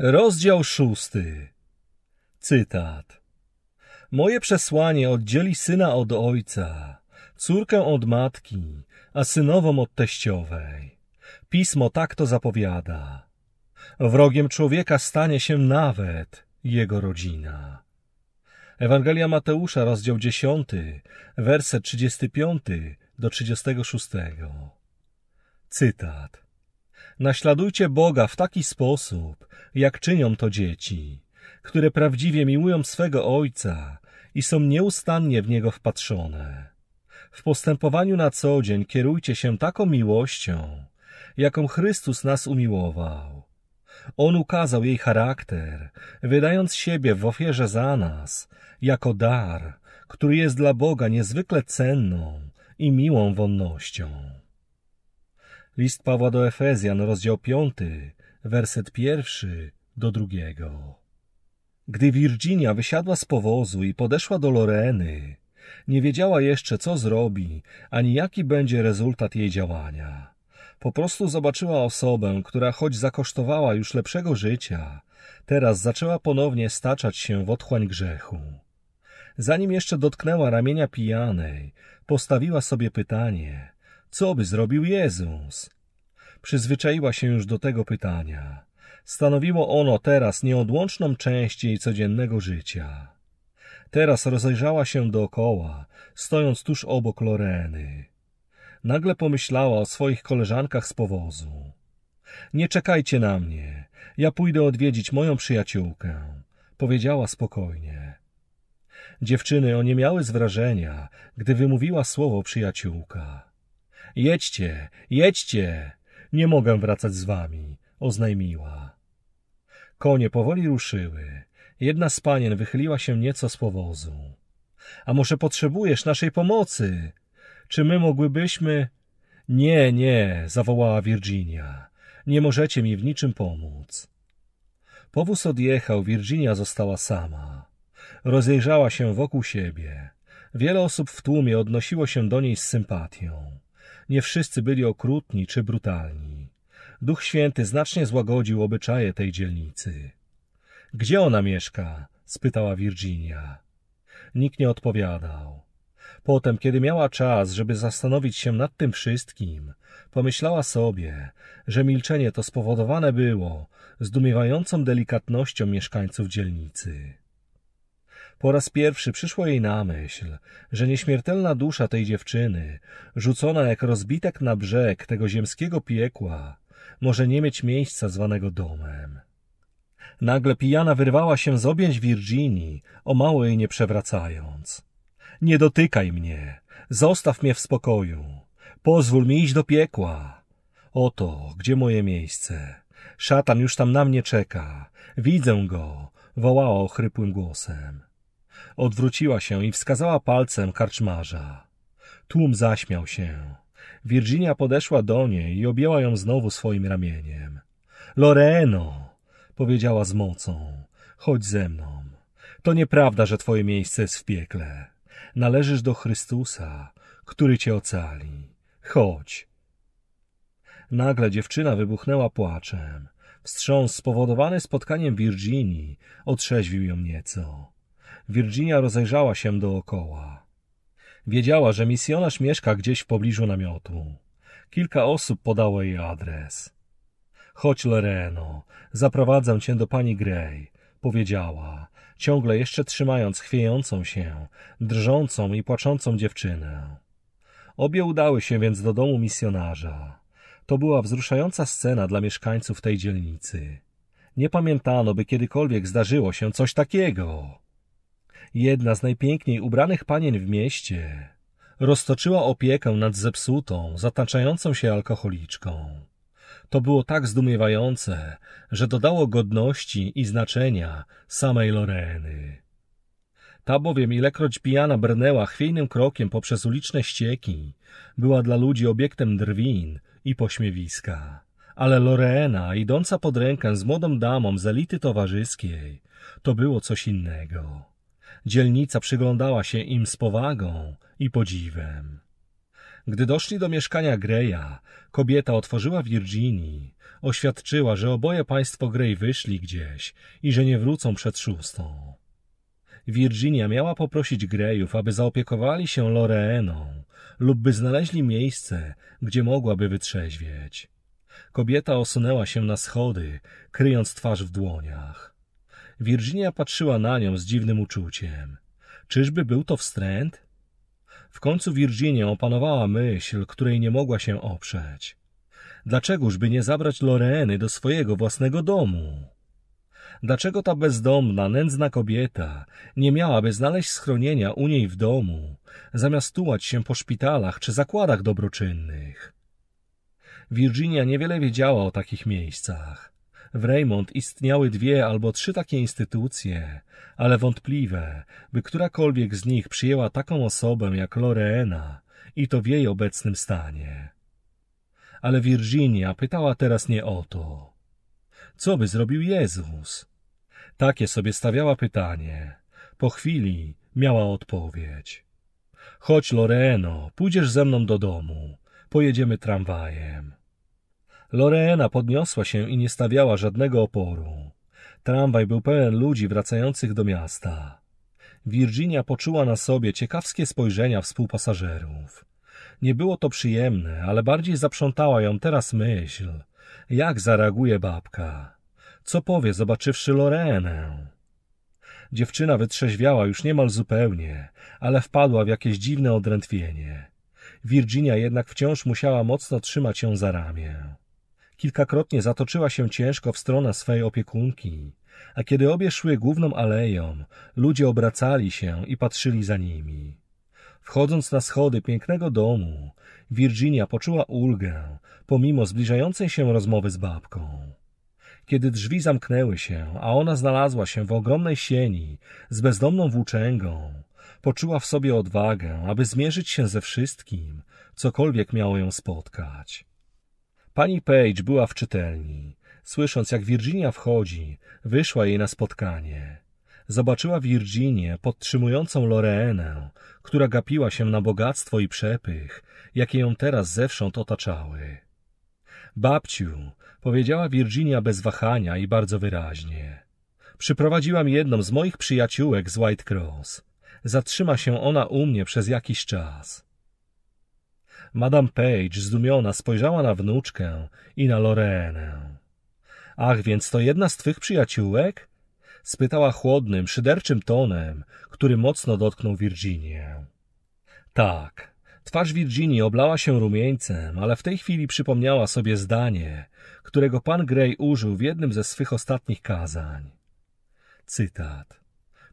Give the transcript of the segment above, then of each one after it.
Rozdział szósty. Cytat. Moje przesłanie oddzieli syna od ojca, córkę od matki, a synową od teściowej. Pismo tak to zapowiada. Wrogiem człowieka stanie się nawet jego rodzina. Ewangelia Mateusza, rozdział dziesiąty, werset piąty do trzydziestego szóstego. Cytat. Naśladujcie Boga w taki sposób, jak czynią to dzieci, które prawdziwie miłują swego Ojca i są nieustannie w Niego wpatrzone. W postępowaniu na co dzień kierujcie się taką miłością, jaką Chrystus nas umiłował. On ukazał jej charakter, wydając siebie w ofierze za nas, jako dar, który jest dla Boga niezwykle cenną i miłą wonnością. List Pawła do Efezjan, rozdział 5, werset pierwszy do drugiego. Gdy Virginia wysiadła z powozu i podeszła do Loreny, nie wiedziała jeszcze, co zrobi, ani jaki będzie rezultat jej działania. Po prostu zobaczyła osobę, która choć zakosztowała już lepszego życia, teraz zaczęła ponownie staczać się w otchłań grzechu. Zanim jeszcze dotknęła ramienia pijanej, postawiła sobie pytanie – co by zrobił Jezus? Przyzwyczaiła się już do tego pytania. Stanowiło ono teraz nieodłączną część jej codziennego życia. Teraz rozejrzała się dookoła, stojąc tuż obok Loreny. Nagle pomyślała o swoich koleżankach z powozu. Nie czekajcie na mnie, ja pójdę odwiedzić moją przyjaciółkę, powiedziała spokojnie. Dziewczyny oniemiały z wrażenia, gdy wymówiła słowo przyjaciółka. Jedźcie, jedźcie! Nie mogę wracać z wami, oznajmiła. Konie powoli ruszyły. Jedna z panien wychyliła się nieco z powozu. A może potrzebujesz naszej pomocy? Czy my mogłybyśmy... Nie, nie, zawołała Virginia. Nie możecie mi w niczym pomóc. Powóz odjechał, Virginia została sama. Rozejrzała się wokół siebie. Wiele osób w tłumie odnosiło się do niej z sympatią. Nie wszyscy byli okrutni czy brutalni. Duch Święty znacznie złagodził obyczaje tej dzielnicy. Gdzie ona mieszka? spytała Virginia. Nikt nie odpowiadał. Potem, kiedy miała czas, żeby zastanowić się nad tym wszystkim, pomyślała sobie, że milczenie to spowodowane było zdumiewającą delikatnością mieszkańców dzielnicy. Po raz pierwszy przyszło jej na myśl, że nieśmiertelna dusza tej dziewczyny, rzucona jak rozbitek na brzeg tego ziemskiego piekła, może nie mieć miejsca zwanego domem. Nagle pijana wyrwała się z objęć Virginii, o mało jej nie przewracając. Nie dotykaj mnie, zostaw mnie w spokoju, pozwól mi iść do piekła. Oto, gdzie moje miejsce. Szatan już tam na mnie czeka. Widzę go, wołała ochrypłym głosem. Odwróciła się i wskazała palcem karczmarza. Tłum zaśmiał się. Virginia podeszła do niej i objęła ją znowu swoim ramieniem. Loreno, powiedziała z mocą, chodź ze mną. To nieprawda, że twoje miejsce jest w piekle. Należysz do Chrystusa, który cię ocali. Chodź. Nagle dziewczyna wybuchnęła płaczem. Wstrząs spowodowany spotkaniem Virginii otrzeźwił ją nieco. Virginia rozejrzała się dookoła. Wiedziała, że misjonarz mieszka gdzieś w pobliżu namiotu. Kilka osób podało jej adres. Chodź, Loreno, zaprowadzę cię do pani Grey, powiedziała, ciągle jeszcze trzymając chwiejącą się, drżącą i płaczącą dziewczynę. Obie udały się więc do domu misjonarza. To była wzruszająca scena dla mieszkańców tej dzielnicy. Nie pamiętano, by kiedykolwiek zdarzyło się coś takiego jedna z najpiękniej ubranych panien w mieście, roztoczyła opiekę nad zepsutą, zataczającą się alkoholiczką. To było tak zdumiewające, że dodało godności i znaczenia samej Loreny. Ta bowiem, ilekroć pijana brnęła chwiejnym krokiem poprzez uliczne ścieki, była dla ludzi obiektem drwin i pośmiewiska. Ale Lorena, idąca pod rękę z młodą damą z elity towarzyskiej, to było coś innego. Dzielnica przyglądała się im z powagą i podziwem. Gdy doszli do mieszkania Greya, kobieta otworzyła Virginii. Oświadczyła, że oboje państwo Grey wyszli gdzieś i że nie wrócą przed szóstą. Virginia miała poprosić Grejów, aby zaopiekowali się Loreeną lub by znaleźli miejsce, gdzie mogłaby wytrzeźwieć. Kobieta osunęła się na schody, kryjąc twarz w dłoniach. Virginia patrzyła na nią z dziwnym uczuciem. Czyżby był to wstręt? W końcu Virginia opanowała myśl, której nie mogła się oprzeć. Dlaczegoż by nie zabrać Loreeny do swojego własnego domu? Dlaczego ta bezdomna, nędzna kobieta nie miałaby znaleźć schronienia u niej w domu, zamiast tułać się po szpitalach czy zakładach dobroczynnych? Virginia niewiele wiedziała o takich miejscach. W Raymond istniały dwie albo trzy takie instytucje, ale wątpliwe, by którakolwiek z nich przyjęła taką osobę jak Loreena i to w jej obecnym stanie. Ale Virginia pytała teraz nie o to. Co by zrobił Jezus? Takie sobie stawiała pytanie. Po chwili miała odpowiedź. Chodź, Loreno, pójdziesz ze mną do domu. Pojedziemy tramwajem. Lorena podniosła się i nie stawiała żadnego oporu. Tramwaj był pełen ludzi wracających do miasta. Virginia poczuła na sobie ciekawskie spojrzenia współpasażerów. Nie było to przyjemne, ale bardziej zaprzątała ją teraz myśl. Jak zareaguje babka? Co powie, zobaczywszy Lorenę? Dziewczyna wytrzeźwiała już niemal zupełnie, ale wpadła w jakieś dziwne odrętwienie. Virginia jednak wciąż musiała mocno trzymać ją za ramię. Kilkakrotnie zatoczyła się ciężko w stronę swej opiekunki, a kiedy obie szły główną aleją, ludzie obracali się i patrzyli za nimi. Wchodząc na schody pięknego domu, Virginia poczuła ulgę, pomimo zbliżającej się rozmowy z babką. Kiedy drzwi zamknęły się, a ona znalazła się w ogromnej sieni z bezdomną włóczęgą, poczuła w sobie odwagę, aby zmierzyć się ze wszystkim, cokolwiek miało ją spotkać. Pani Page była w czytelni. Słysząc, jak Virginia wchodzi, wyszła jej na spotkanie. Zobaczyła Virginię podtrzymującą Loreenę, która gapiła się na bogactwo i przepych, jakie ją teraz zewsząd otaczały. Babciu, powiedziała Virginia bez wahania i bardzo wyraźnie. Przyprowadziłam jedną z moich przyjaciółek z White Cross. Zatrzyma się ona u mnie przez jakiś czas. Madame Page, zdumiona, spojrzała na wnuczkę i na Lorenę. Ach, więc to jedna z twych przyjaciółek? spytała chłodnym, szyderczym tonem, który mocno dotknął Virginię. Tak. Twarz Virginii oblała się rumieńcem, ale w tej chwili przypomniała sobie zdanie, którego pan Grey użył w jednym ze swych ostatnich kazań. Cytat.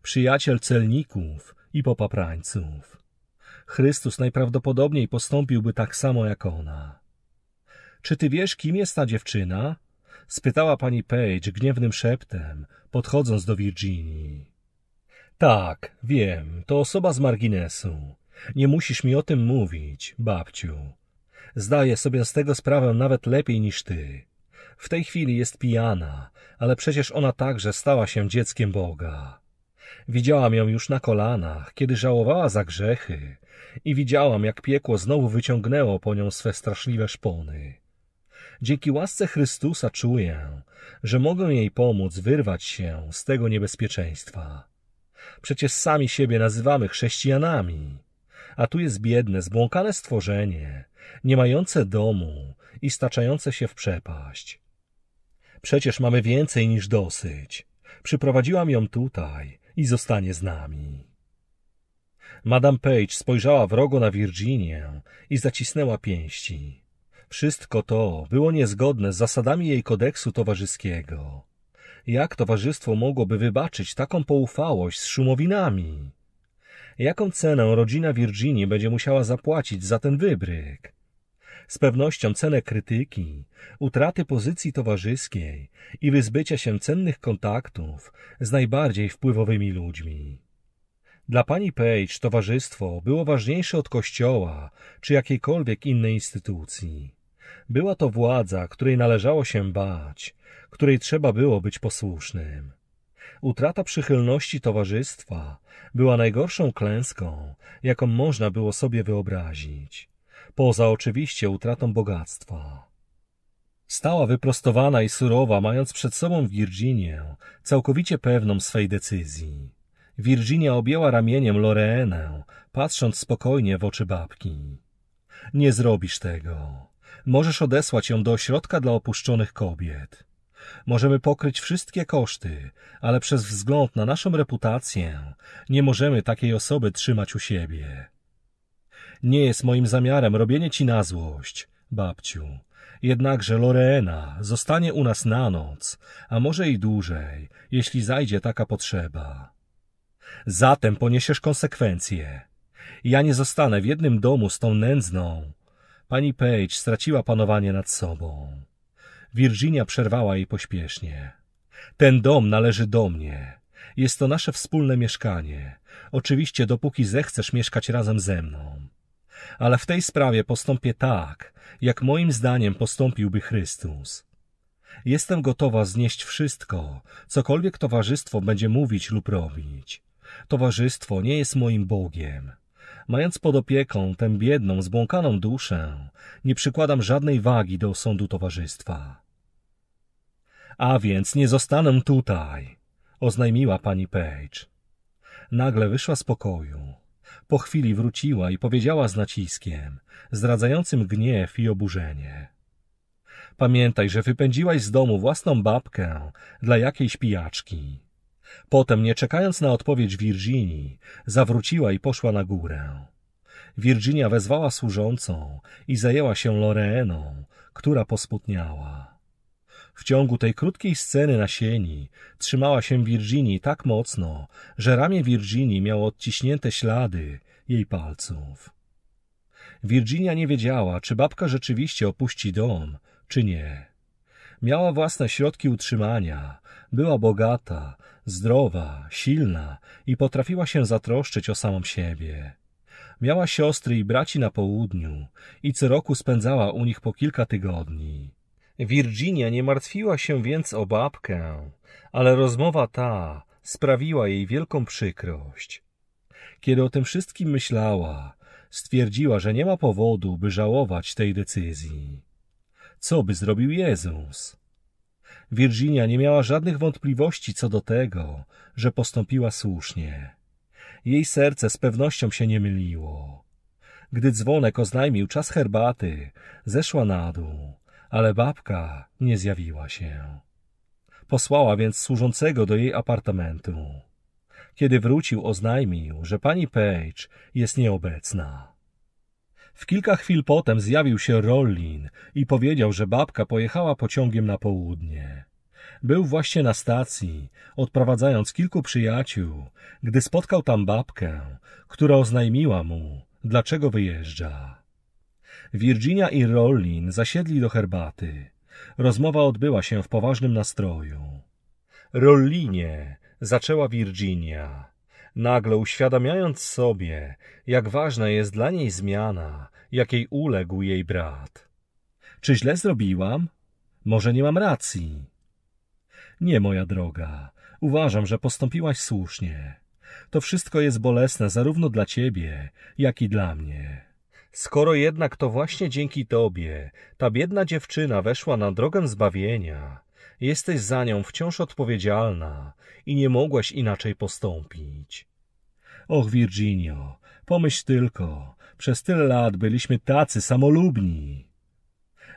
Przyjaciel celników i popaprańców. Chrystus najprawdopodobniej postąpiłby tak samo jak ona. Czy ty wiesz, kim jest ta dziewczyna? spytała pani Page gniewnym szeptem, podchodząc do Virginii. Tak, wiem, to osoba z marginesu. Nie musisz mi o tym mówić, babciu. Zdaję sobie z tego sprawę nawet lepiej niż ty. W tej chwili jest pijana, ale przecież ona także stała się dzieckiem Boga. Widziałam ją już na kolanach, kiedy żałowała za grzechy i widziałam, jak piekło znowu wyciągnęło po nią swe straszliwe szpony. Dzięki łasce Chrystusa czuję, że mogę jej pomóc wyrwać się z tego niebezpieczeństwa. Przecież sami siebie nazywamy chrześcijanami, a tu jest biedne, zbłąkane stworzenie, nie mające domu i staczające się w przepaść. Przecież mamy więcej niż dosyć. Przyprowadziłam ją tutaj, i zostanie z nami. Madame Page spojrzała wrogo na Virginię i zacisnęła pięści. Wszystko to było niezgodne z zasadami jej kodeksu towarzyskiego. Jak towarzystwo mogłoby wybaczyć taką poufałość z szumowinami? Jaką cenę rodzina Virginii będzie musiała zapłacić za ten wybryk? z pewnością cenę krytyki, utraty pozycji towarzyskiej i wyzbycia się cennych kontaktów z najbardziej wpływowymi ludźmi. Dla pani Page towarzystwo było ważniejsze od kościoła czy jakiejkolwiek innej instytucji. Była to władza, której należało się bać, której trzeba było być posłusznym. Utrata przychylności towarzystwa była najgorszą klęską, jaką można było sobie wyobrazić poza oczywiście utratą bogactwa. Stała wyprostowana i surowa, mając przed sobą Virginię, całkowicie pewną swej decyzji. Virginia objęła ramieniem Loreenę, patrząc spokojnie w oczy babki. Nie zrobisz tego. Możesz odesłać ją do ośrodka dla opuszczonych kobiet. Możemy pokryć wszystkie koszty, ale przez wzgląd na naszą reputację nie możemy takiej osoby trzymać u siebie. Nie jest moim zamiarem robienie ci na złość, babciu. Jednakże Loreena zostanie u nas na noc, a może i dłużej, jeśli zajdzie taka potrzeba. Zatem poniesiesz konsekwencje. Ja nie zostanę w jednym domu z tą nędzną. Pani Page straciła panowanie nad sobą. Virginia przerwała jej pośpiesznie. Ten dom należy do mnie. Jest to nasze wspólne mieszkanie. Oczywiście dopóki zechcesz mieszkać razem ze mną ale w tej sprawie postąpię tak, jak moim zdaniem postąpiłby Chrystus. Jestem gotowa znieść wszystko, cokolwiek towarzystwo będzie mówić lub robić. Towarzystwo nie jest moim Bogiem. Mając pod opieką tę biedną, zbłąkaną duszę, nie przykładam żadnej wagi do sądu towarzystwa. A więc nie zostanę tutaj, oznajmiła pani Page. Nagle wyszła z pokoju. Po chwili wróciła i powiedziała z naciskiem, zdradzającym gniew i oburzenie. Pamiętaj, że wypędziłaś z domu własną babkę dla jakiejś pijaczki. Potem, nie czekając na odpowiedź Virginii, zawróciła i poszła na górę. Virginia wezwała służącą i zajęła się Loreeną, która posputniała. W ciągu tej krótkiej sceny na sieni trzymała się Virginii tak mocno, że ramię Virginii miało odciśnięte ślady jej palców. Virginia nie wiedziała, czy babka rzeczywiście opuści dom, czy nie. Miała własne środki utrzymania, była bogata, zdrowa, silna i potrafiła się zatroszczyć o samą siebie. Miała siostry i braci na południu i co roku spędzała u nich po kilka tygodni. Virginia nie martwiła się więc o babkę, ale rozmowa ta sprawiła jej wielką przykrość. Kiedy o tym wszystkim myślała, stwierdziła, że nie ma powodu, by żałować tej decyzji. Co by zrobił Jezus? Virginia nie miała żadnych wątpliwości co do tego, że postąpiła słusznie. Jej serce z pewnością się nie myliło. Gdy dzwonek oznajmił czas herbaty, zeszła na dół ale babka nie zjawiła się. Posłała więc służącego do jej apartamentu. Kiedy wrócił, oznajmił, że pani Page jest nieobecna. W kilka chwil potem zjawił się Rollin i powiedział, że babka pojechała pociągiem na południe. Był właśnie na stacji, odprowadzając kilku przyjaciół, gdy spotkał tam babkę, która oznajmiła mu, dlaczego wyjeżdża. Virginia i Rollin zasiedli do herbaty. Rozmowa odbyła się w poważnym nastroju. Rollinie, zaczęła Virginia, nagle uświadamiając sobie, jak ważna jest dla niej zmiana, jakiej uległ jej brat. Czy źle zrobiłam? Może nie mam racji. Nie, moja droga, uważam, że postąpiłaś słusznie. To wszystko jest bolesne zarówno dla ciebie, jak i dla mnie. Skoro jednak to właśnie dzięki Tobie ta biedna dziewczyna weszła na drogę zbawienia, jesteś za nią wciąż odpowiedzialna i nie mogłaś inaczej postąpić. Och, Virginio, pomyśl tylko, przez tyle lat byliśmy tacy samolubni.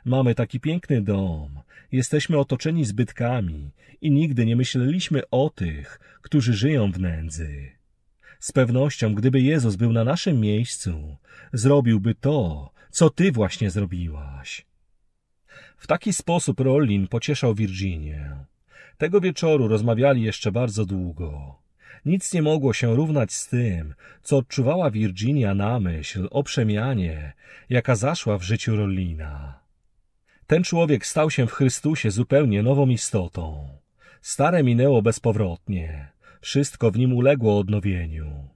Mamy taki piękny dom, jesteśmy otoczeni zbytkami i nigdy nie myśleliśmy o tych, którzy żyją w nędzy. Z pewnością, gdyby Jezus był na naszym miejscu, zrobiłby to, co ty właśnie zrobiłaś. W taki sposób Rollin pocieszał Virginię. Tego wieczoru rozmawiali jeszcze bardzo długo. Nic nie mogło się równać z tym, co odczuwała Virginia na myśl o przemianie, jaka zaszła w życiu Rollina. Ten człowiek stał się w Chrystusie zupełnie nową istotą. Stare minęło bezpowrotnie. Wszystko w nim uległo odnowieniu.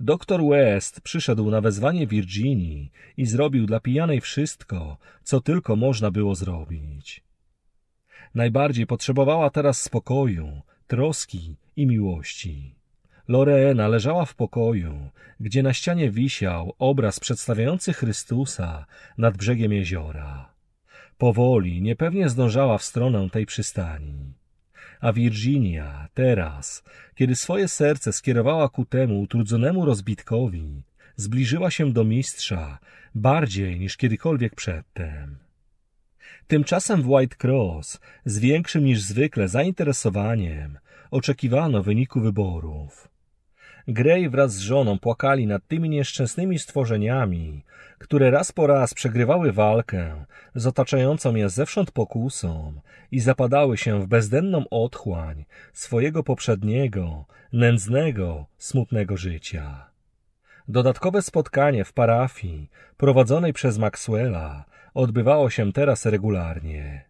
Doktor West przyszedł na wezwanie Virginii i zrobił dla pijanej wszystko, co tylko można było zrobić. Najbardziej potrzebowała teraz spokoju, troski i miłości. Loreena leżała w pokoju, gdzie na ścianie wisiał obraz przedstawiający Chrystusa nad brzegiem jeziora. Powoli, niepewnie zdążała w stronę tej przystani. A Virginia, teraz, kiedy swoje serce skierowała ku temu utrudzonemu rozbitkowi, zbliżyła się do mistrza bardziej niż kiedykolwiek przedtem. Tymczasem w White Cross z większym niż zwykle zainteresowaniem oczekiwano wyniku wyborów. Grey wraz z żoną płakali nad tymi nieszczęsnymi stworzeniami, które raz po raz przegrywały walkę z otaczającą je zewsząd pokusą i zapadały się w bezdenną otchłań swojego poprzedniego, nędznego, smutnego życia. Dodatkowe spotkanie w parafii prowadzonej przez Maxwella odbywało się teraz regularnie.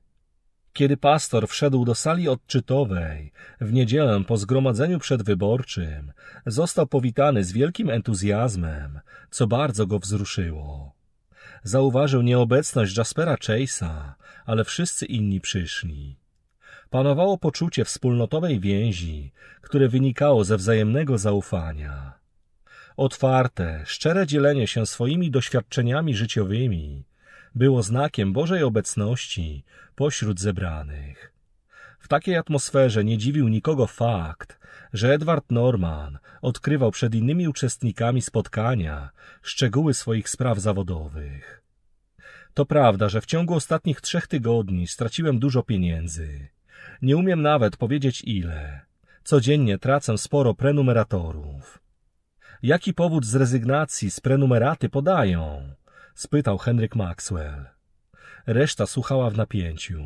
Kiedy pastor wszedł do sali odczytowej w niedzielę po zgromadzeniu przedwyborczym, został powitany z wielkim entuzjazmem, co bardzo go wzruszyło. Zauważył nieobecność Jaspera Chase'a, ale wszyscy inni przyszli. Panowało poczucie wspólnotowej więzi, które wynikało ze wzajemnego zaufania. Otwarte, szczere dzielenie się swoimi doświadczeniami życiowymi było znakiem Bożej obecności pośród zebranych. W takiej atmosferze nie dziwił nikogo fakt, że Edward Norman odkrywał przed innymi uczestnikami spotkania szczegóły swoich spraw zawodowych. To prawda, że w ciągu ostatnich trzech tygodni straciłem dużo pieniędzy. Nie umiem nawet powiedzieć ile. Codziennie tracę sporo prenumeratorów. Jaki powód z rezygnacji z prenumeraty podają? spytał Henryk Maxwell. Reszta słuchała w napięciu.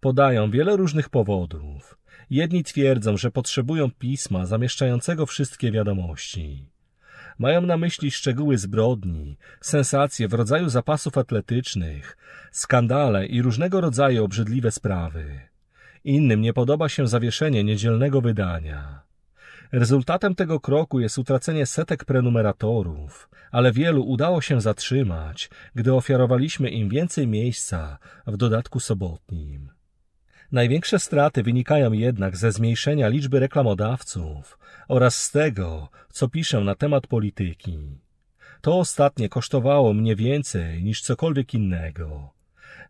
Podają wiele różnych powodów. Jedni twierdzą, że potrzebują pisma zamieszczającego wszystkie wiadomości. Mają na myśli szczegóły zbrodni, sensacje w rodzaju zapasów atletycznych, skandale i różnego rodzaju obrzydliwe sprawy. Innym nie podoba się zawieszenie niedzielnego wydania. Rezultatem tego kroku jest utracenie setek prenumeratorów, ale wielu udało się zatrzymać, gdy ofiarowaliśmy im więcej miejsca, w dodatku sobotnim. Największe straty wynikają jednak ze zmniejszenia liczby reklamodawców oraz z tego, co piszę na temat polityki. To ostatnie kosztowało mnie więcej niż cokolwiek innego.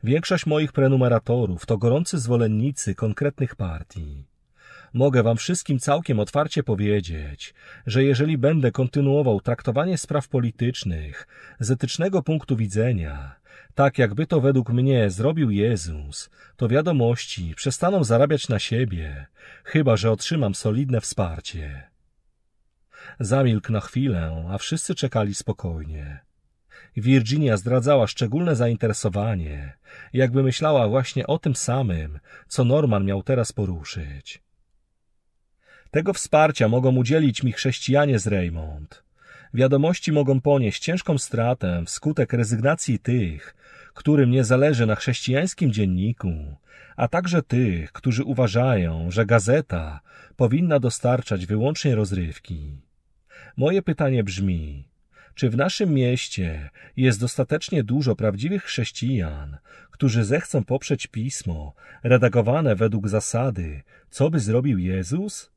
Większość moich prenumeratorów to gorący zwolennicy konkretnych partii. Mogę wam wszystkim całkiem otwarcie powiedzieć, że jeżeli będę kontynuował traktowanie spraw politycznych z etycznego punktu widzenia, tak jakby to według mnie zrobił Jezus, to wiadomości przestaną zarabiać na siebie, chyba że otrzymam solidne wsparcie. Zamilkł na chwilę, a wszyscy czekali spokojnie. Virginia zdradzała szczególne zainteresowanie, jakby myślała właśnie o tym samym, co Norman miał teraz poruszyć. Tego wsparcia mogą udzielić mi chrześcijanie z Raymond. Wiadomości mogą ponieść ciężką stratę wskutek rezygnacji tych, którym nie zależy na chrześcijańskim dzienniku, a także tych, którzy uważają, że gazeta powinna dostarczać wyłącznie rozrywki. Moje pytanie brzmi: czy w naszym mieście jest dostatecznie dużo prawdziwych chrześcijan, którzy zechcą poprzeć pismo redagowane według zasady, co by zrobił Jezus?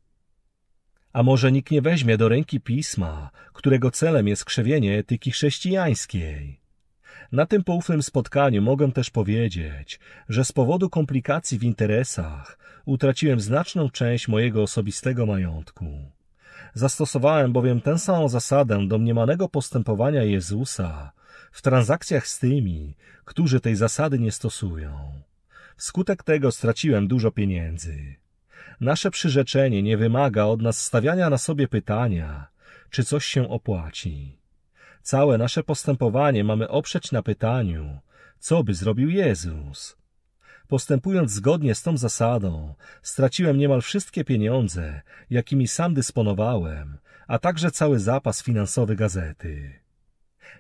A może nikt nie weźmie do ręki pisma, którego celem jest krzewienie etyki chrześcijańskiej? Na tym poufnym spotkaniu mogę też powiedzieć, że z powodu komplikacji w interesach utraciłem znaczną część mojego osobistego majątku. Zastosowałem bowiem tę samą zasadę domniemanego postępowania Jezusa w transakcjach z tymi, którzy tej zasady nie stosują. Wskutek tego straciłem dużo pieniędzy. Nasze przyrzeczenie nie wymaga od nas stawiania na sobie pytania, czy coś się opłaci. Całe nasze postępowanie mamy oprzeć na pytaniu, co by zrobił Jezus. Postępując zgodnie z tą zasadą, straciłem niemal wszystkie pieniądze, jakimi sam dysponowałem, a także cały zapas finansowy gazety.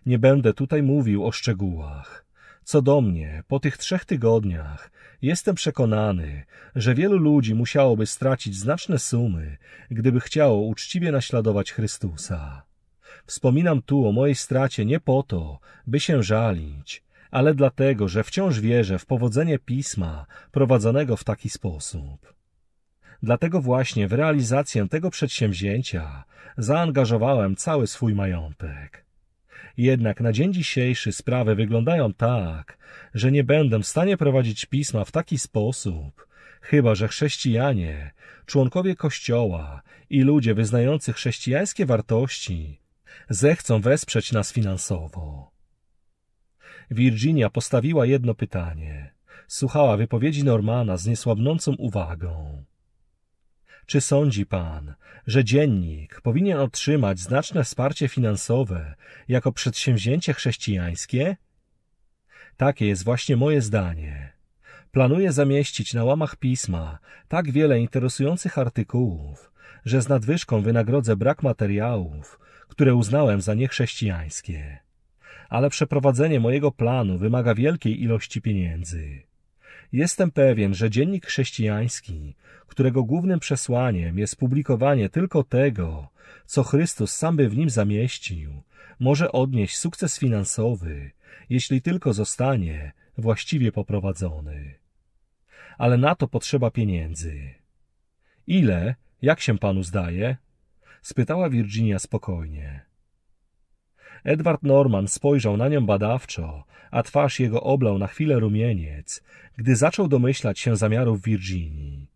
Nie będę tutaj mówił o szczegółach. Co do mnie, po tych trzech tygodniach jestem przekonany, że wielu ludzi musiałoby stracić znaczne sumy, gdyby chciało uczciwie naśladować Chrystusa. Wspominam tu o mojej stracie nie po to, by się żalić, ale dlatego, że wciąż wierzę w powodzenie pisma prowadzonego w taki sposób. Dlatego właśnie w realizację tego przedsięwzięcia zaangażowałem cały swój majątek. Jednak na dzień dzisiejszy sprawy wyglądają tak, że nie będę w stanie prowadzić pisma w taki sposób, chyba że chrześcijanie, członkowie Kościoła i ludzie wyznający chrześcijańskie wartości zechcą wesprzeć nas finansowo. Virginia postawiła jedno pytanie. Słuchała wypowiedzi Normana z niesłabnącą uwagą. Czy sądzi Pan, że dziennik powinien otrzymać znaczne wsparcie finansowe jako przedsięwzięcie chrześcijańskie? Takie jest właśnie moje zdanie. Planuję zamieścić na łamach pisma tak wiele interesujących artykułów, że z nadwyżką wynagrodzę brak materiałów, które uznałem za niechrześcijańskie. Ale przeprowadzenie mojego planu wymaga wielkiej ilości pieniędzy. Jestem pewien, że dziennik chrześcijański, którego głównym przesłaniem jest publikowanie tylko tego, co Chrystus sam by w nim zamieścił, może odnieść sukces finansowy, jeśli tylko zostanie właściwie poprowadzony. Ale na to potrzeba pieniędzy. Ile, jak się panu zdaje? spytała Virginia spokojnie. Edward Norman spojrzał na nią badawczo, a twarz jego oblał na chwilę rumieniec, gdy zaczął domyślać się zamiarów Virginii.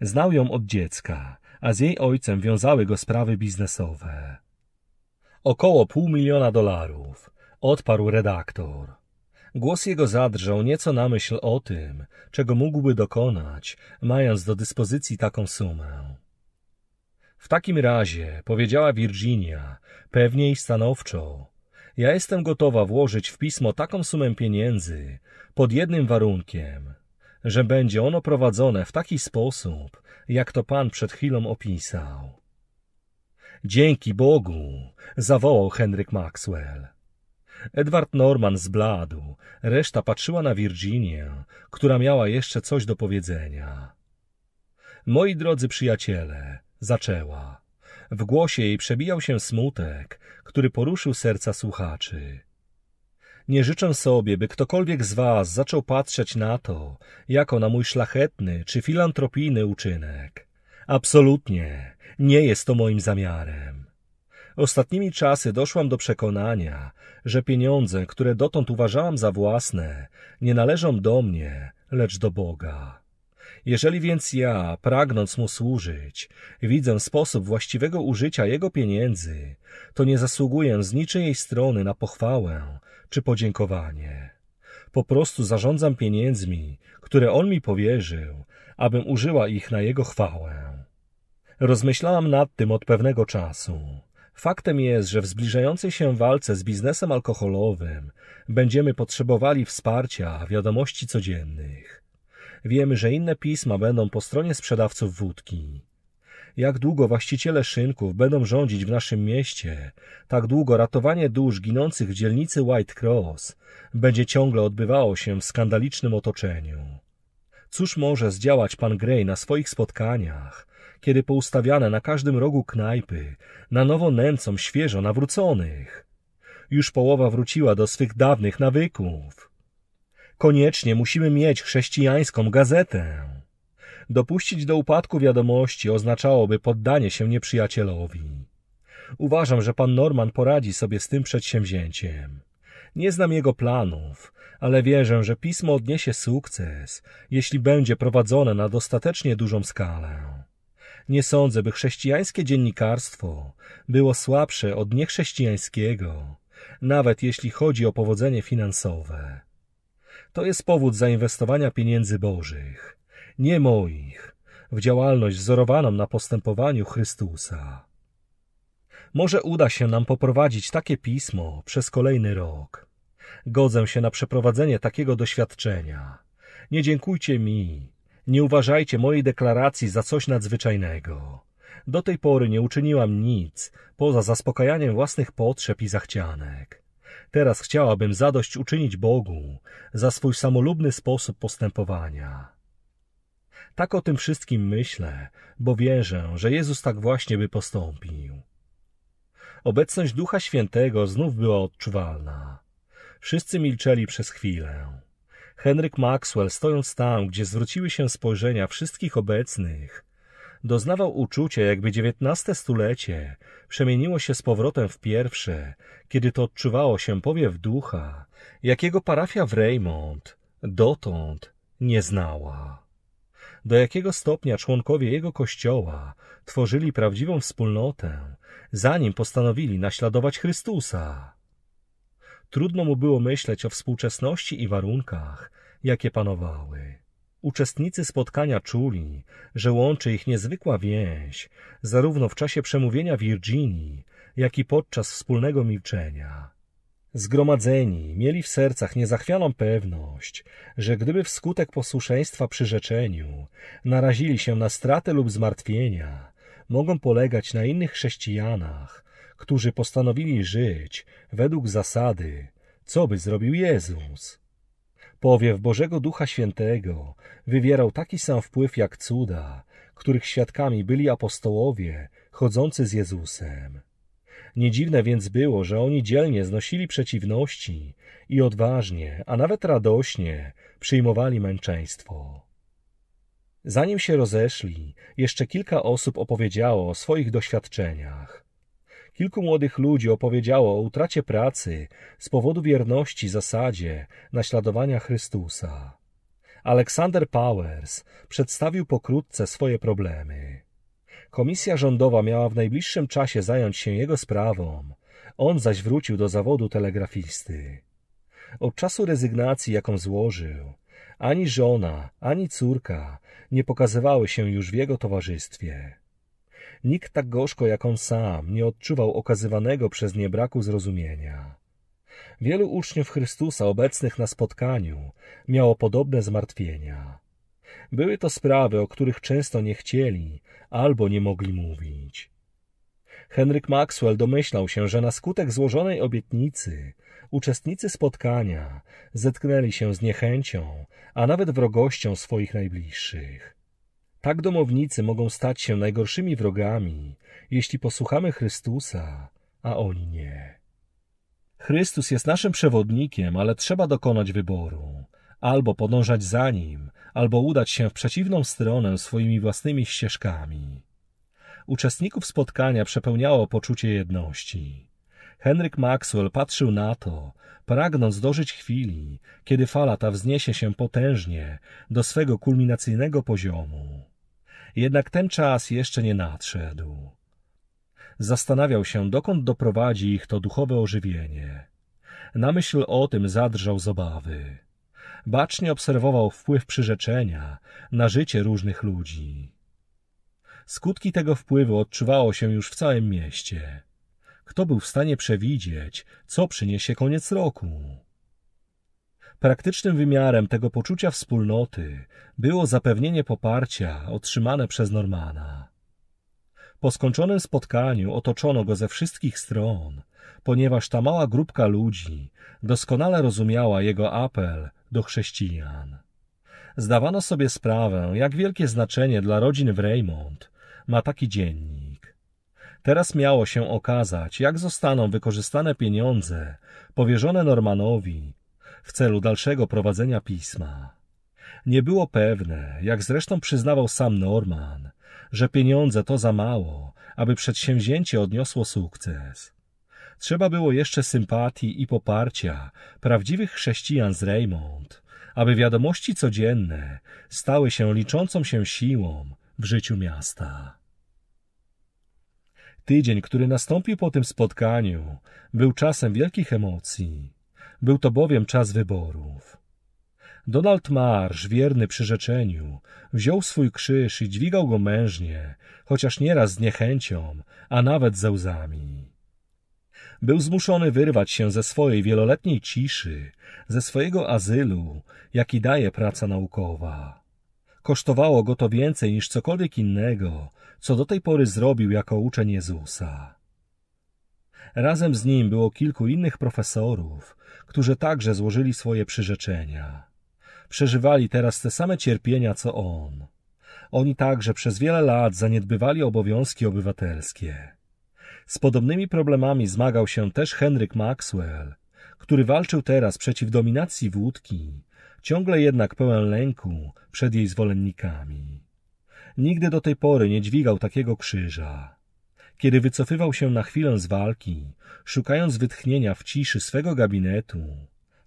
Znał ją od dziecka, a z jej ojcem wiązały go sprawy biznesowe. Około pół miliona dolarów, odparł redaktor. Głos jego zadrżał nieco na myśl o tym, czego mógłby dokonać, mając do dyspozycji taką sumę. W takim razie, powiedziała Virginia, pewnie i stanowczo, ja jestem gotowa włożyć w pismo taką sumę pieniędzy, pod jednym warunkiem, że będzie ono prowadzone w taki sposób, jak to pan przed chwilą opisał. Dzięki Bogu! zawołał Henryk Maxwell. Edward Norman zbladł, reszta patrzyła na Virginię, która miała jeszcze coś do powiedzenia. Moi drodzy przyjaciele, Zaczęła. W głosie jej przebijał się smutek, który poruszył serca słuchaczy. Nie życzę sobie, by ktokolwiek z was zaczął patrzeć na to, jako na mój szlachetny czy filantropijny uczynek. Absolutnie nie jest to moim zamiarem. Ostatnimi czasy doszłam do przekonania, że pieniądze, które dotąd uważałam za własne, nie należą do mnie, lecz do Boga. Jeżeli więc ja, pragnąc mu służyć, widzę sposób właściwego użycia jego pieniędzy, to nie zasługuję z niczyjej strony na pochwałę czy podziękowanie. Po prostu zarządzam pieniędzmi, które on mi powierzył, abym użyła ich na jego chwałę. Rozmyślałam nad tym od pewnego czasu. Faktem jest, że w zbliżającej się walce z biznesem alkoholowym będziemy potrzebowali wsparcia wiadomości codziennych, Wiemy, że inne pisma będą po stronie sprzedawców wódki. Jak długo właściciele szynków będą rządzić w naszym mieście, tak długo ratowanie dusz ginących w dzielnicy White Cross będzie ciągle odbywało się w skandalicznym otoczeniu. Cóż może zdziałać pan Grey na swoich spotkaniach, kiedy poustawiane na każdym rogu knajpy na nowo nęcą świeżo nawróconych? Już połowa wróciła do swych dawnych nawyków. Koniecznie musimy mieć chrześcijańską gazetę. Dopuścić do upadku wiadomości oznaczałoby poddanie się nieprzyjacielowi. Uważam, że pan Norman poradzi sobie z tym przedsięwzięciem. Nie znam jego planów, ale wierzę, że pismo odniesie sukces, jeśli będzie prowadzone na dostatecznie dużą skalę. Nie sądzę, by chrześcijańskie dziennikarstwo było słabsze od niechrześcijańskiego, nawet jeśli chodzi o powodzenie finansowe. To jest powód zainwestowania pieniędzy Bożych, nie moich, w działalność wzorowaną na postępowaniu Chrystusa. Może uda się nam poprowadzić takie pismo przez kolejny rok. Godzę się na przeprowadzenie takiego doświadczenia. Nie dziękujcie mi, nie uważajcie mojej deklaracji za coś nadzwyczajnego. Do tej pory nie uczyniłam nic poza zaspokajaniem własnych potrzeb i zachcianek. Teraz chciałabym zadość uczynić Bogu za swój samolubny sposób postępowania. Tak o tym wszystkim myślę, bo wierzę, że Jezus tak właśnie by postąpił. Obecność Ducha Świętego znów była odczuwalna. Wszyscy milczeli przez chwilę. Henryk Maxwell, stojąc tam, gdzie zwróciły się spojrzenia wszystkich obecnych, doznawał uczucia, jakby XIX stulecie przemieniło się z powrotem w pierwsze, kiedy to odczuwało się powiew ducha, jakiego parafia w Raymond dotąd nie znała. Do jakiego stopnia członkowie jego kościoła tworzyli prawdziwą wspólnotę, zanim postanowili naśladować Chrystusa. Trudno mu było myśleć o współczesności i warunkach, jakie panowały. Uczestnicy spotkania czuli, że łączy ich niezwykła więź, zarówno w czasie przemówienia Virginii, jak i podczas wspólnego milczenia. Zgromadzeni mieli w sercach niezachwianą pewność, że gdyby wskutek posłuszeństwa przyrzeczeniu narazili się na stratę lub zmartwienia, mogą polegać na innych chrześcijanach, którzy postanowili żyć według zasady, co by zrobił Jezus. Powiew Bożego Ducha Świętego wywierał taki sam wpływ jak cuda, których świadkami byli apostołowie chodzący z Jezusem. Nie dziwne więc było, że oni dzielnie znosili przeciwności i odważnie, a nawet radośnie przyjmowali męczeństwo. Zanim się rozeszli, jeszcze kilka osób opowiedziało o swoich doświadczeniach, Kilku młodych ludzi opowiedziało o utracie pracy z powodu wierności zasadzie naśladowania Chrystusa. Aleksander Powers przedstawił pokrótce swoje problemy. Komisja rządowa miała w najbliższym czasie zająć się jego sprawą, on zaś wrócił do zawodu telegrafisty. Od czasu rezygnacji, jaką złożył, ani żona, ani córka nie pokazywały się już w jego towarzystwie. Nikt tak gorzko jak on sam nie odczuwał okazywanego przez nie braku zrozumienia. Wielu uczniów Chrystusa obecnych na spotkaniu miało podobne zmartwienia. Były to sprawy, o których często nie chcieli albo nie mogli mówić. Henryk Maxwell domyślał się, że na skutek złożonej obietnicy uczestnicy spotkania zetknęli się z niechęcią, a nawet wrogością swoich najbliższych. Tak domownicy mogą stać się najgorszymi wrogami, jeśli posłuchamy Chrystusa, a oni nie. Chrystus jest naszym przewodnikiem, ale trzeba dokonać wyboru. Albo podążać za nim, albo udać się w przeciwną stronę swoimi własnymi ścieżkami. Uczestników spotkania przepełniało poczucie jedności. Henryk Maxwell patrzył na to, pragnąc dożyć chwili, kiedy fala ta wzniesie się potężnie do swego kulminacyjnego poziomu. Jednak ten czas jeszcze nie nadszedł. Zastanawiał się, dokąd doprowadzi ich to duchowe ożywienie. Na myśl o tym zadrżał z obawy. Bacznie obserwował wpływ przyrzeczenia na życie różnych ludzi. Skutki tego wpływu odczuwało się już w całym mieście. Kto był w stanie przewidzieć, co przyniesie koniec roku? Praktycznym wymiarem tego poczucia wspólnoty było zapewnienie poparcia otrzymane przez Normana. Po skończonym spotkaniu otoczono go ze wszystkich stron, ponieważ ta mała grupka ludzi doskonale rozumiała jego apel do chrześcijan. Zdawano sobie sprawę, jak wielkie znaczenie dla rodzin w Raymond ma taki dziennik. Teraz miało się okazać, jak zostaną wykorzystane pieniądze powierzone Normanowi w celu dalszego prowadzenia pisma. Nie było pewne, jak zresztą przyznawał sam Norman, że pieniądze to za mało, aby przedsięwzięcie odniosło sukces. Trzeba było jeszcze sympatii i poparcia prawdziwych chrześcijan z Raymond, aby wiadomości codzienne stały się liczącą się siłą w życiu miasta. Tydzień, który nastąpił po tym spotkaniu, był czasem wielkich emocji. Był to bowiem czas wyborów. Donald Marsz, wierny przyrzeczeniu, wziął swój krzyż i dźwigał go mężnie, chociaż nieraz z niechęcią, a nawet ze łzami. Był zmuszony wyrwać się ze swojej wieloletniej ciszy, ze swojego azylu, jaki daje praca naukowa. Kosztowało go to więcej niż cokolwiek innego, co do tej pory zrobił jako uczeń Jezusa. Razem z nim było kilku innych profesorów, którzy także złożyli swoje przyrzeczenia. Przeżywali teraz te same cierpienia co on. Oni także przez wiele lat zaniedbywali obowiązki obywatelskie. Z podobnymi problemami zmagał się też Henryk Maxwell, który walczył teraz przeciw dominacji wódki, ciągle jednak pełen lęku przed jej zwolennikami. Nigdy do tej pory nie dźwigał takiego krzyża kiedy wycofywał się na chwilę z walki, szukając wytchnienia w ciszy swego gabinetu,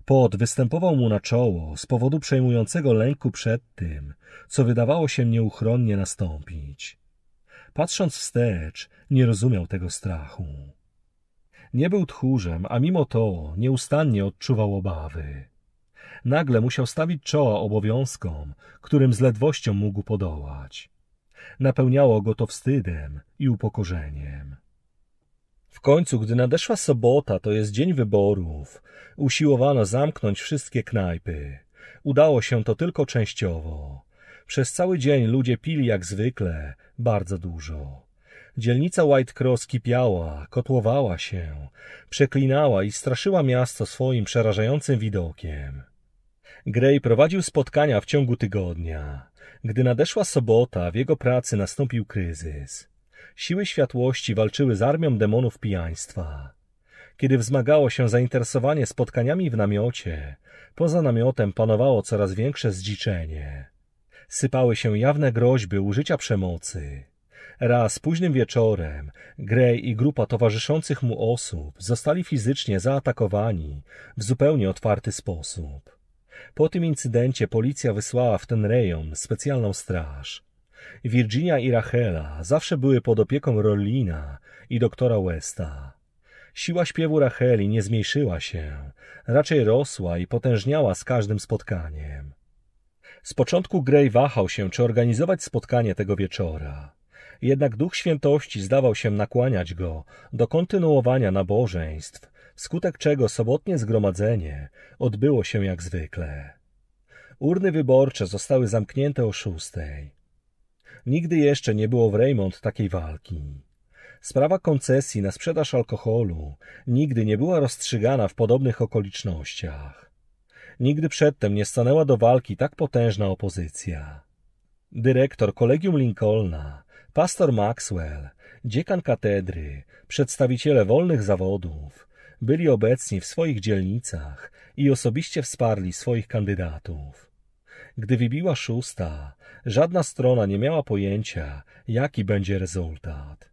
pot występował mu na czoło z powodu przejmującego lęku przed tym, co wydawało się nieuchronnie nastąpić. Patrząc wstecz, nie rozumiał tego strachu. Nie był tchórzem, a mimo to nieustannie odczuwał obawy. Nagle musiał stawić czoła obowiązkom, którym z ledwością mógł podołać napełniało go to wstydem i upokorzeniem. W końcu, gdy nadeszła sobota, to jest dzień wyborów, usiłowano zamknąć wszystkie knajpy. Udało się to tylko częściowo. Przez cały dzień ludzie pili jak zwykle, bardzo dużo. Dzielnica White Cross kipiała, kotłowała się, przeklinała i straszyła miasto swoim przerażającym widokiem. Gray prowadził spotkania w ciągu tygodnia. Gdy nadeszła sobota, w jego pracy nastąpił kryzys. Siły światłości walczyły z armią demonów pijaństwa. Kiedy wzmagało się zainteresowanie spotkaniami w namiocie, poza namiotem panowało coraz większe zdziczenie. Sypały się jawne groźby użycia przemocy. Raz późnym wieczorem Grey i grupa towarzyszących mu osób zostali fizycznie zaatakowani w zupełnie otwarty sposób. Po tym incydencie policja wysłała w ten rejon specjalną straż. Virginia i Rachela zawsze były pod opieką Rollina i doktora Westa. Siła śpiewu Racheli nie zmniejszyła się, raczej rosła i potężniała z każdym spotkaniem. Z początku Gray wahał się, czy organizować spotkanie tego wieczora. Jednak duch świętości zdawał się nakłaniać go do kontynuowania nabożeństw wskutek czego sobotnie zgromadzenie odbyło się jak zwykle. Urny wyborcze zostały zamknięte o szóstej. Nigdy jeszcze nie było w Raymond takiej walki. Sprawa koncesji na sprzedaż alkoholu nigdy nie była rozstrzygana w podobnych okolicznościach. Nigdy przedtem nie stanęła do walki tak potężna opozycja. Dyrektor Kolegium Lincolna, pastor Maxwell, dziekan katedry, przedstawiciele wolnych zawodów, byli obecni w swoich dzielnicach i osobiście wsparli swoich kandydatów. Gdy wybiła szósta, żadna strona nie miała pojęcia, jaki będzie rezultat.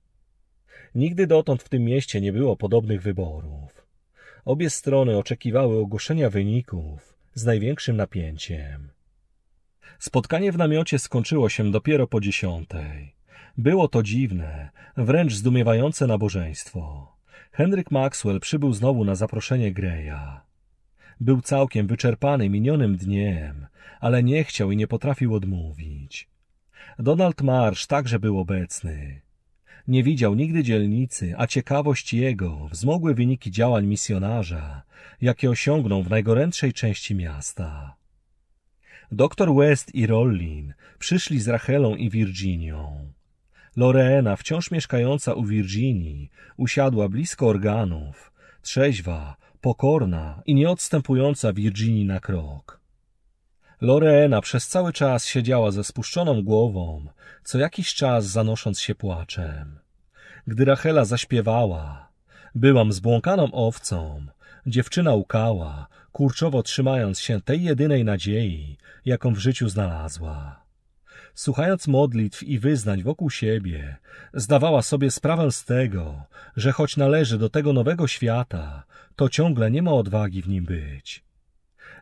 Nigdy dotąd w tym mieście nie było podobnych wyborów. Obie strony oczekiwały ogłoszenia wyników z największym napięciem. Spotkanie w namiocie skończyło się dopiero po dziesiątej. Było to dziwne, wręcz zdumiewające nabożeństwo. Henryk Maxwell przybył znowu na zaproszenie Greya. Był całkiem wyczerpany minionym dniem, ale nie chciał i nie potrafił odmówić. Donald Marsh także był obecny. Nie widział nigdy dzielnicy, a ciekawość jego wzmogły wyniki działań misjonarza, jakie osiągnął w najgorętszej części miasta. Doktor West i Rollin przyszli z Rachelą i Virginią. Lorena, wciąż mieszkająca u Virginii, usiadła blisko organów, trzeźwa, pokorna i nieodstępująca Virginii na krok. Lorena przez cały czas siedziała ze spuszczoną głową, co jakiś czas zanosząc się płaczem. Gdy Rachela zaśpiewała, byłam zbłąkaną owcą, dziewczyna łkała, kurczowo trzymając się tej jedynej nadziei, jaką w życiu znalazła. Słuchając modlitw i wyznań wokół siebie, zdawała sobie sprawę z tego, że choć należy do tego nowego świata, to ciągle nie ma odwagi w nim być.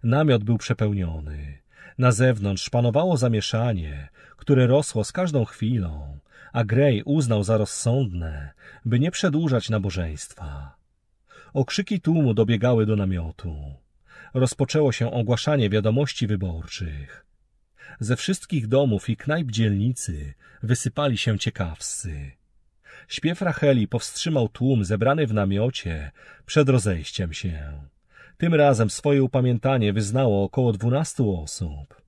Namiot był przepełniony. Na zewnątrz panowało zamieszanie, które rosło z każdą chwilą, a Grey uznał za rozsądne, by nie przedłużać nabożeństwa. Okrzyki tłumu dobiegały do namiotu. Rozpoczęło się ogłaszanie wiadomości wyborczych. Ze wszystkich domów i knajp dzielnicy wysypali się ciekawscy. Śpiew Racheli powstrzymał tłum zebrany w namiocie przed rozejściem się. Tym razem swoje upamiętanie wyznało około dwunastu osób.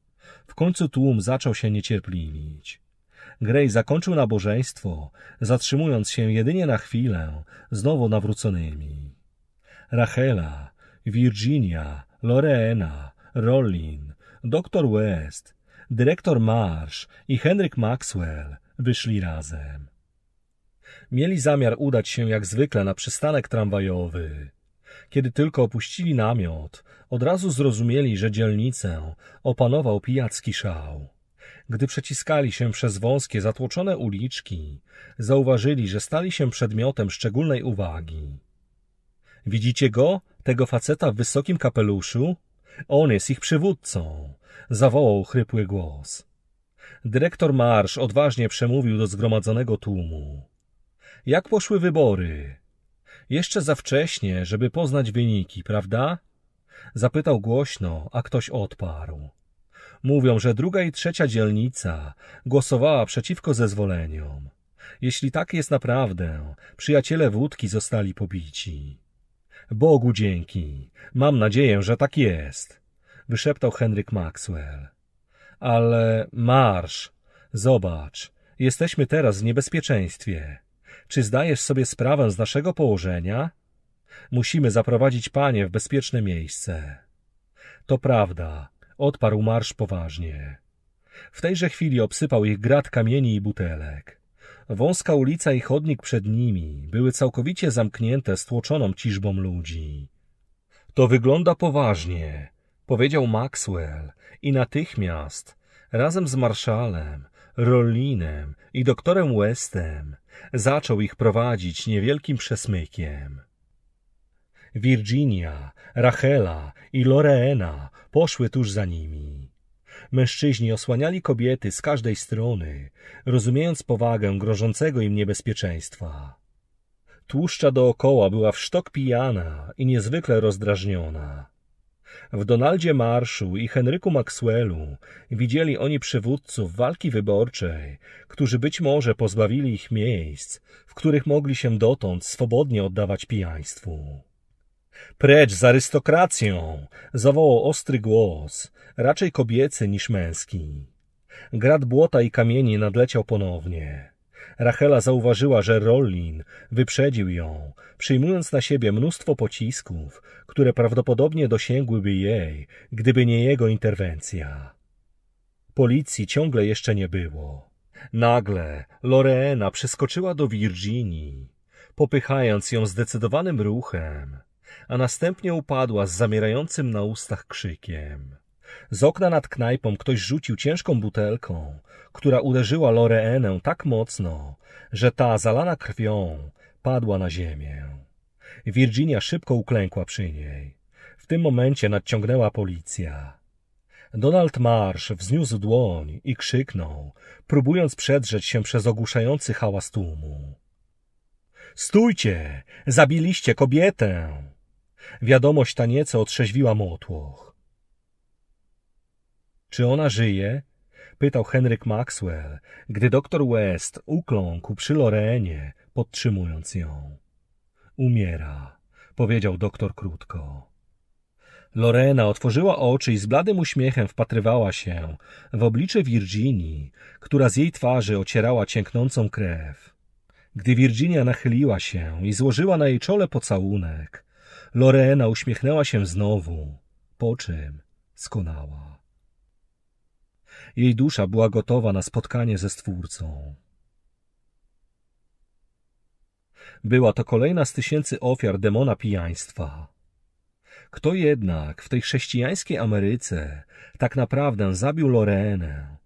W końcu tłum zaczął się niecierpliwić. Grey zakończył nabożeństwo, zatrzymując się jedynie na chwilę znowu nawróconymi. Rachela, Virginia, Lorena, Rollin, doktor West, dyrektor Marsz i Henryk Maxwell wyszli razem. Mieli zamiar udać się jak zwykle na przystanek tramwajowy. Kiedy tylko opuścili namiot, od razu zrozumieli, że dzielnicę opanował pijacki szał. Gdy przeciskali się przez wąskie, zatłoczone uliczki, zauważyli, że stali się przedmiotem szczególnej uwagi. Widzicie go, tego faceta w wysokim kapeluszu? On jest ich przywódcą, zawołał chrypły głos. Dyrektor marsz odważnie przemówił do zgromadzonego tłumu. Jak poszły wybory? Jeszcze za wcześnie, żeby poznać wyniki, prawda? Zapytał głośno, a ktoś odparł. Mówią, że druga i trzecia dzielnica głosowała przeciwko zezwoleniom. Jeśli tak jest naprawdę, przyjaciele wódki zostali pobici. Bogu dzięki. Mam nadzieję, że tak jest. Wyszeptał Henryk Maxwell. Ale marsz. Zobacz. Jesteśmy teraz w niebezpieczeństwie. Czy zdajesz sobie sprawę z naszego położenia? Musimy zaprowadzić panie w bezpieczne miejsce. To prawda, odparł marsz poważnie. W tejże chwili obsypał ich grad kamieni i butelek. Wąska ulica i chodnik przed nimi były całkowicie zamknięte stłoczoną ciżbą ludzi. To wygląda poważnie, powiedział Maxwell i natychmiast, razem z marszalem, Rollinem i doktorem Westem, zaczął ich prowadzić niewielkim przesmykiem. Virginia, Rachela i Loreena poszły tuż za nimi. Mężczyźni osłaniali kobiety z każdej strony, rozumiejąc powagę grożącego im niebezpieczeństwa. Tłuszcza dookoła była w sztok pijana i niezwykle rozdrażniona. W Donaldzie Marszu i Henryku Maxwellu widzieli oni przywódców walki wyborczej, którzy być może pozbawili ich miejsc, w których mogli się dotąd swobodnie oddawać pijaństwu. Precz z arystokracją! zawołał ostry głos, raczej kobiecy niż męski. Grad błota i kamieni nadleciał ponownie. Rachela zauważyła, że Rollin wyprzedził ją, przyjmując na siebie mnóstwo pocisków, które prawdopodobnie dosięgłyby jej, gdyby nie jego interwencja. Policji ciągle jeszcze nie było. Nagle Lorena przeskoczyła do Virginii, popychając ją zdecydowanym ruchem, a następnie upadła z zamierającym na ustach krzykiem. Z okna nad knajpą ktoś rzucił ciężką butelką, która uderzyła Loreenę tak mocno, że ta, zalana krwią, padła na ziemię. Virginia szybko uklękła przy niej. W tym momencie nadciągnęła policja. Donald Marsh wzniósł dłoń i krzyknął, próbując przedrzeć się przez ogłuszający hałas tłumu. Stójcie! Zabiliście kobietę! Wiadomość ta nieco otrzeźwiła motłoch. Czy ona żyje? Pytał Henryk Maxwell, gdy doktor West ukląkł przy Lorenie, podtrzymując ją. Umiera, powiedział doktor krótko. Lorena otworzyła oczy i z bladym uśmiechem wpatrywała się w oblicze Virginii, która z jej twarzy ocierała cięknącą krew. Gdy Virginia nachyliła się i złożyła na jej czole pocałunek, Lorena uśmiechnęła się znowu, po czym skonała. Jej dusza była gotowa na spotkanie ze Stwórcą. Była to kolejna z tysięcy ofiar demona pijaństwa. Kto jednak w tej chrześcijańskiej Ameryce tak naprawdę zabił Lorenę?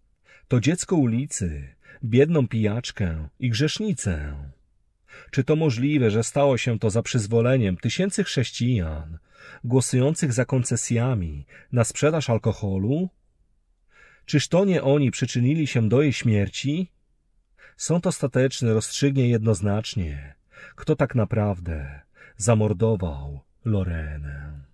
To dziecko ulicy, biedną pijaczkę i grzesznicę. Czy to możliwe, że stało się to za przyzwoleniem tysięcy chrześcijan głosujących za koncesjami na sprzedaż alkoholu? Czyż to nie oni przyczynili się do jej śmierci? Sąd ostateczny rozstrzygnie jednoznacznie, kto tak naprawdę zamordował Lorenę.